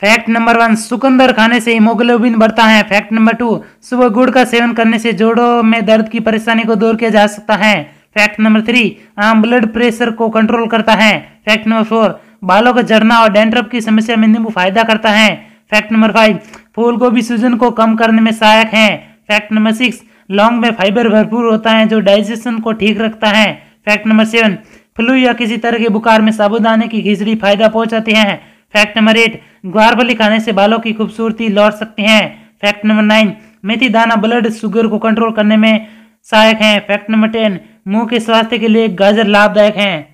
fact number one सुकंदर खाने से haemoglobin बढ़ता है फैक्ट नंबर टू सुबह गुड़ का सेवन करने से जोड़ों में दर्द की परेशानी को दूर किया जा सकता है फैक्ट नंबर थ्री आम ब्लड प्रेशर को कंट्रोल करता है फैक्ट नंबर फोर बालों का झड़ना और डेंट्रप की समस्या में नींबू फायदा करता है फैक्ट नंबर फाइव फूल गोभी सूजन को कम करने में सहायक है फैक्ट नंबर सिक्स लॉन्ग में फाइबर भरपूर होता है जो डाइजेशन को ठीक रखता है फैक्ट नंबर सेवन फ्लू या किसी तरह के बुखार में साबुदाने की खिचड़ी फायदा पहुंचाती है फैक्ट नंबर एट ग्वारबली खाने से बालों की खूबसूरती लौट सकती है फैक्ट नंबर नाइन मेथी दाना ब्लड शुगर को कंट्रोल करने में सहायक है फैक्ट नंबर टेन मुंह के स्वास्थ्य के लिए गाजर लाभदायक हैं